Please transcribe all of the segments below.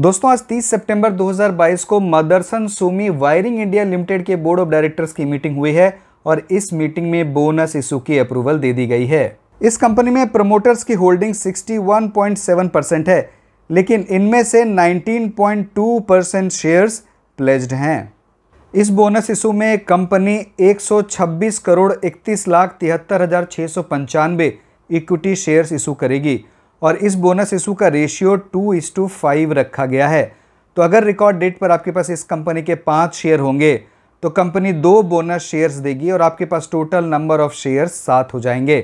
दोस्तों आज 30 सितंबर 2022 को Motherson Sumi wiring India limited के बोर्ड ऑफ डायरेक्टर्स की मीटिंग हुई है और इस मीटिंग में बोनस इशू की अप्रूवल दे दी गई है इस कंपनी में प्रमोटर्स की होल्डिंग 61.7 परसेंट है लेकिन इनमें से 19.2 परसेंट शेयर्स प्लेज्ड हैं इस बोनस इशू में कंपनी 126 करोड़ इकतीस लाख तिहत्तर हज़ार सौ पंचानवे इक्विटी शेयर्स इशू करेगी और इस बोनस इशू का ratio two is to five रखा गया है तो अगर रिकॉर्ड डेट पर आपके पास इस कंपनी के पाँच शेयर होंगे तो कंपनी दो बोनस शेयर्स देगी और आपके पास टोटल नंबर ऑफ शेयर्स सात हो जाएंगे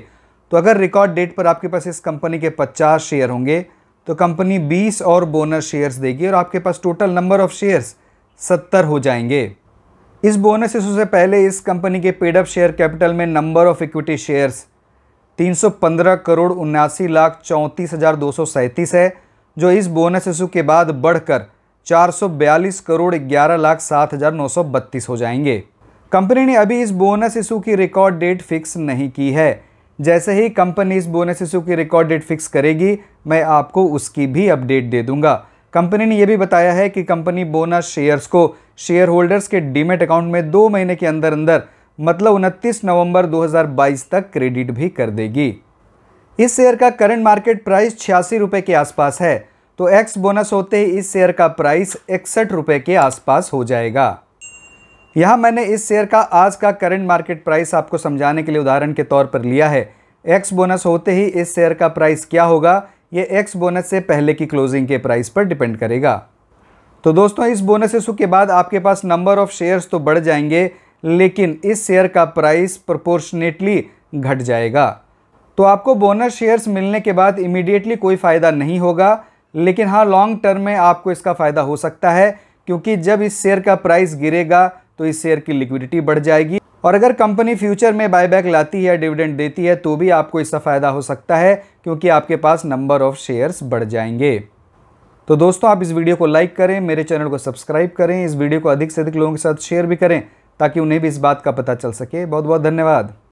तो अगर रिकॉर्ड डेट पर आपके पास इस कंपनी के पचास शेयर होंगे तो कंपनी बीस और बोनस शेयर्स देगी और आपके पास टोटल नंबर ऑफ शेयर्स सत्तर हो जाएंगे इस बोनस इशू से पहले इस कंपनी के पेडअप शेयर कैपिटल में number of equity shares 315 crore उन्यासी लाख चौंतीस हज़ार दो सौ सैंतीस है जो इस बोनस इशू के बाद बढ़कर 442 करोड़ ग्यारह लाख सात हज़ार नौ सौ बत्तीस हो जाएंगे कंपनी ने अभी इस बोनस इशू की रिकॉर्ड डेट फिक्स नहीं की है जैसे ही कंपनी इस बोनस इशू की रिकॉर्ड डेट फिक्स करेगी मैं आपको उसकी भी अपडेट दे दूंगा कंपनी ने यह भी बताया है कि कंपनी बोनस शेयर्स को शेयर होल्डर्स के डीमेट अकाउंट में दो महीने के अंदर अंदर मतलब उनतीस नवंबर 2022 तक क्रेडिट भी कर देगी इस शेयर का करंट मार्केट प्राइस छियासी रुपये के आसपास है तो एक्स बोनस होते ही इस शेयर का प्राइस इकसठ रुपये के आसपास हो जाएगा यहाँ मैंने इस शेयर का आज का करंट मार्केट प्राइस आपको समझाने के लिए उदाहरण के तौर पर लिया है एक्स बोनस होते ही इस शेयर का प्राइस क्या होगा ये एक्स बोनस से पहले की क्लोजिंग के प्राइस पर डिपेंड करेगा तो दोस्तों इस बोनस इशू के बाद आपके पास नंबर ऑफ़ शेयर्स तो बढ़ जाएंगे लेकिन इस शेयर का प्राइस प्रपोर्शनेटली घट जाएगा तो आपको बोनस शेयर्स मिलने के बाद इमीडिएटली कोई फ़ायदा नहीं होगा लेकिन हाँ लॉन्ग टर्म में आपको इसका फ़ायदा हो सकता है क्योंकि जब इस शेयर का प्राइस गिरेगा तो इस शेयर की लिक्विडिटी बढ़ जाएगी और अगर कंपनी फ्यूचर में बायबैक लाती है डिविडेंड देती है तो भी आपको इसका फ़ायदा हो सकता है क्योंकि आपके पास नंबर ऑफ़ शेयर्स बढ़ जाएंगे तो दोस्तों आप इस वीडियो को लाइक करें मेरे चैनल को सब्सक्राइब करें इस वीडियो को अधिक से अधिक लोगों के साथ शेयर भी करें ताकि उन्हें भी इस बात का पता चल सके बहुत बहुत धन्यवाद